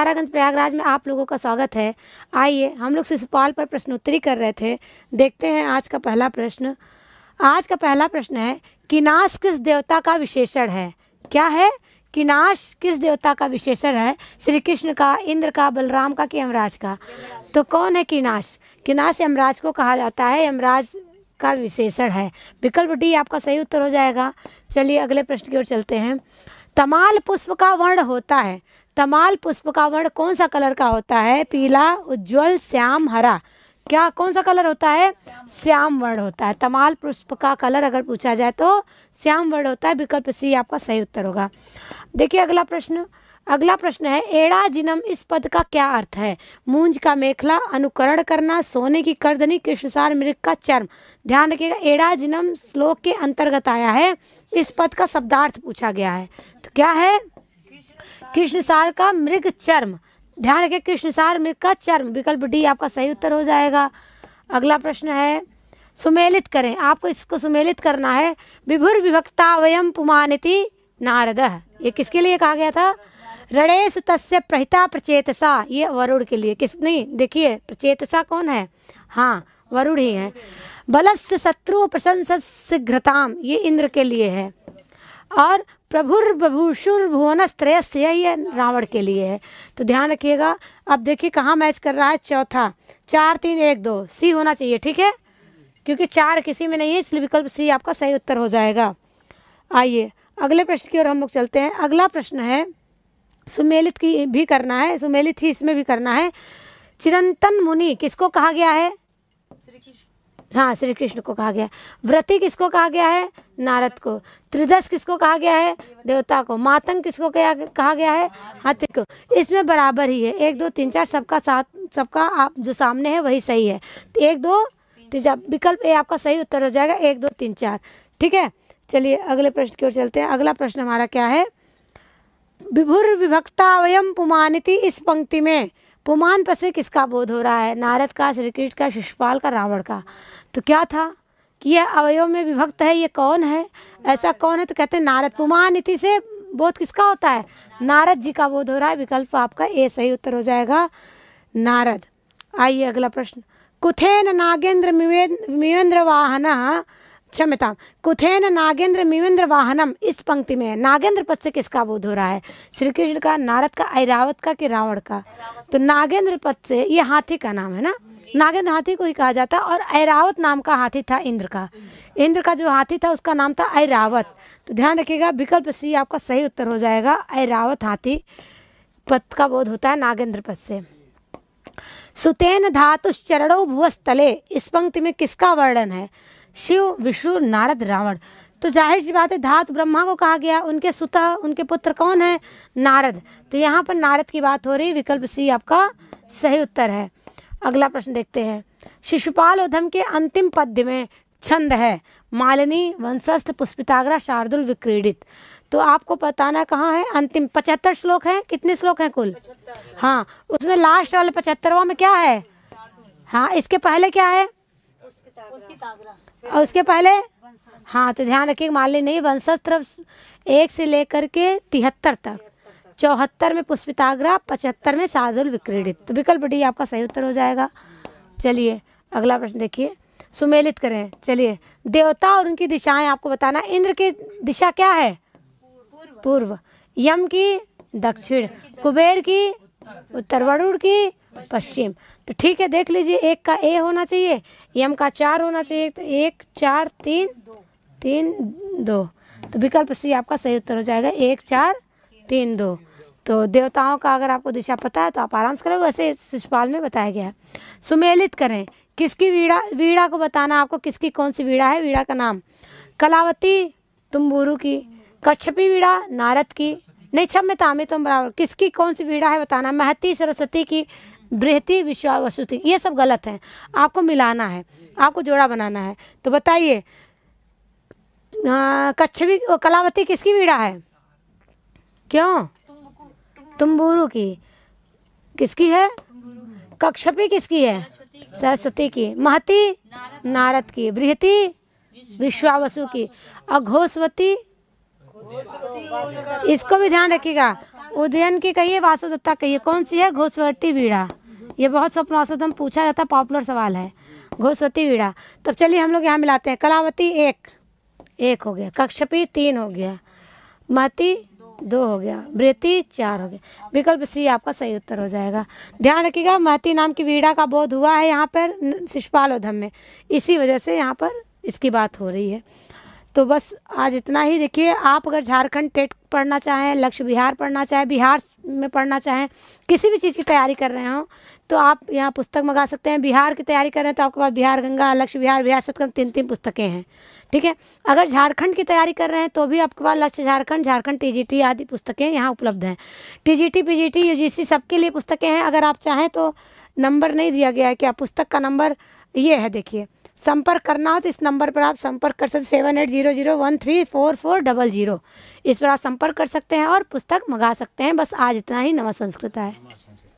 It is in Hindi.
तारागंज प्रयागराज में आप लोगों का स्वागत है आइए हम लोग शिशुपाल पर प्रश्नोत्तरी कर रहे थे देखते हैं आज का पहला प्रश्न आज का पहला प्रश्न है किनाश किस देवता का विशेषण है क्या है किनाश किस देवता का विशेषण है श्री कृष्ण का इंद्र का बलराम का कि यमराज का तो कौन है किनाश किनाश यमराज को कहा जाता है यमराज का विशेषण है विकल्प डी आपका सही उत्तर हो जाएगा चलिए अगले प्रश्न की ओर चलते हैं तमाल पुष्प का वर्ण होता है तमाल पुष्प का वर्ण कौन सा कलर का होता है पीला उज्जवल श्याम हरा क्या कौन सा कलर होता है श्याम वर्ण होता है तमाल पुष्प का कलर अगर पूछा जाए तो श्याम वर्ण होता है विकल्प सी आपका सही उत्तर होगा देखिए अगला प्रश्न अगला प्रश्न है एड़ा जिनम इस पद का क्या अर्थ है मूंज का मेखला अनुकरण करना सोने की कर्दनी कृष्णसार मृग का चर्म ध्यान रखिएगा एड़ा जिनम श्लोक के अंतर्गत आया है इस पद का शब्दार्थ पूछा गया है तो क्या है कृष्णसार का मृग चर्म ध्यान रखिए कृष्णसार मृग का चर्म विकल्प डी आपका सही उत्तर हो जाएगा अगला प्रश्न है सुमेलित करें आपको इसको सुमेलित करना है विभुर विभक्ता वयम पुमानिति नारद ये किसके लिए कहा गया था रणेश तस्य प्रहिता प्रचेतसा ये वरुण के लिए किस नहीं देखिए प्रचेतसा कौन है हाँ वरुण ही है बलस्य शत्रु प्रशंस घृताम ये इंद्र के लिए है और प्रभुर बभूषुर भुवनस्त्रयस यही है रावण के लिए है तो ध्यान रखिएगा अब देखिए कहाँ मैच कर रहा है चौथा चार तीन एक दो सी होना चाहिए ठीक है क्योंकि चार किसी में नहीं है इसलिए विकल्प सी आपका सही उत्तर हो जाएगा आइए अगले प्रश्न की ओर हम लोग चलते हैं अगला प्रश्न है सुमेलित की भी करना है सुमेलित ही इसमें भी करना है चिरंतन मुनि किसको कहा गया है हाँ श्री कृष्ण को कहा गया व्रति किसको कहा गया है नारद को त्रिदश किसको कहा गया है देवता को मातंग किसको कहा गया है हाथी को इसमें बराबर ही है एक दो तीन चार सबका साथ सबका आप जो सामने है वही सही है तो एक दो तीन चार विकल्प ए आपका सही उत्तर हो जाएगा एक दो तीन चार ठीक है चलिए अगले प्रश्न की ओर चलते हैं अगला प्रश्न हमारा क्या है विभुर विभक्ता अवयम पुमानिति इस पंक्ति में पुमान पर से किसका बोध हो रहा है नारद का श्री कृष्ण का शिष्यपाल का रावण का तो क्या था कि यह अवयव में विभक्त है ये कौन है ऐसा कौन है तो कहते हैं नारद पुमान इति से बोध किसका होता है नारद जी का बोध हो रहा है विकल्प आपका ए सही उत्तर हो जाएगा नारद आइए अगला प्रश्न कुथेन नागेंद्र मिवेंद्र वाहन क्षमता कुथेन नागेंद्र मिवेंद्र वाहनम इस पंक्ति में है नागेंद्र पद से किसका बोध हो रहा है श्री कृष्ण का नारद का ऐरावत का कि रावण का तो नागेंद्र पद से ये हाथी का नाम है ना नागेंद्र हाथी को ही कहा जाता है और ऐरावत नाम का हाथी था इंद्र का इंद्र का जो हाथी था उसका नाम था ऐरावत तो ध्यान रखिएगा विकल्प सी आपका सही उत्तर हो जाएगा ऐरावत हाथी पद का बोध होता है नागेंद्र पद से सुतेन धातुश्चरणो भुवस्तले इस पंक्ति में किसका वर्णन है शिव विष्णु नारद रावण तो जाहिर सी बात है धात ब्रह्मा को कहा गया उनके सुता उनके पुत्र कौन है नारद तो यहाँ पर नारद की बात हो रही विकल्प सी आपका सही उत्तर है अगला प्रश्न देखते हैं शिशुपाल उधम के अंतिम पद्य में छंद है मालिनी वंशस्थ पुष्पिताग्रा शार्दुल विक्रीडित तो आपको बताना कहाँ है अंतिम पचहत्तर श्लोक है कितने श्लोक हैं कुल हाँ उसमें लास्ट वाले पचहत्तरवा में क्या है हाँ इसके पहले क्या है और उसके पहले हाँ तो ध्यान रखिए मालिनी नहीं वंशज तरफ एक से लेकर के तिहत्तर तक चौहत्तर में पुष्पिताग्रा पचहत्तर में साधुल विक्रीडित तो विकल्प डी आपका सही उत्तर हो जाएगा चलिए अगला प्रश्न देखिए सुमेलित करें चलिए देवता और उनकी दिशाएं आपको बताना इंद्र की दिशा क्या है पूर्व यम की दक्षिण कुबेर की उत्तर वरुण की पश्चिम तो ठीक है देख लीजिए एक का ए होना चाहिए यम का चार होना चाहिए तो एक चार तीन तीन दो तो विकल्प सी आपका सही उत्तर हो जाएगा एक चार तीन दो तो देवताओं का अगर आपको दिशा पता है तो आप आराम से करें वैसे शिशुपाल में बताया गया है सुमेलित करें किसकी वीड़ा वीड़ा को बताना आपको किसकी कौन सी वीड़ा है वीड़ा का नाम कलावती तुम्बूरू की कच्छपी वीड़ा नारद की नहीं छब में तामे तुम तो बराबर किसकी कौन सी पीड़ा है बताना महती सरस्वती की बृहती विश्वा ये सब गलत है आपको मिलाना है आपको जोड़ा बनाना है तो बताइए कच्छवी कलावती किसकी पीड़ा है क्यों तुम्बूरू की किसकी है कक्षपी किसकी है सरस्वती की महती नारद की बृहती विश्वावसु की अघोषवती इसको भी ध्यान रखिएगा उदयन की कहिए वासुदत्ता कहिए कौन सी है घोषवर्ती बीड़ा ये बहुत वासुदम पूछा जाता पॉपुलर सवाल है घोषवती बीड़ा तब चलिए हम लोग यहाँ मिलाते हैं कलावती एक एक हो गया कक्षपी तीन हो गया मती दो हो गया वृति चार हो गया विकल्प सी आपका सही उत्तर हो जाएगा ध्यान रखिएगा महती नाम की वीड़ा का बोध हुआ है यहाँ पर शिषपाल उधम में इसी वजह से यहाँ पर इसकी बात हो रही है तो बस आज इतना ही देखिए आप अगर झारखंड टेट पढ़ना चाहें लक्ष्य बिहार पढ़ना चाहें बिहार में पढ़ना चाहें किसी भी चीज़ की तैयारी कर रहे हों तो आप यहाँ पुस्तक मंगा सकते हैं बिहार की तैयारी कर रहे हैं तो आपके पास बिहार गंगा लक्ष्य बिहार बिहार सतकम तीन तीन पुस्तकें हैं ठीक है अगर झारखंड की तैयारी कर रहे हैं तो भी आपके पास लक्ष्य झारखंड झारखंड टी आदि पुस्तकें यहाँ उपलब्ध हैं टी जी टी पी सबके लिए पुस्तकें हैं अगर आप चाहें तो नंबर नहीं दिया गया है क्या पुस्तक का नंबर ये है देखिए संपर्क करना हो तो इस नंबर पर आप संपर्क कर सकते seven eight zero zero one three four four double zero इस पर आप संपर्क कर सकते हैं और पुस्तक मंगा सकते हैं बस आज इतना ही नमस्कार संस्कृत है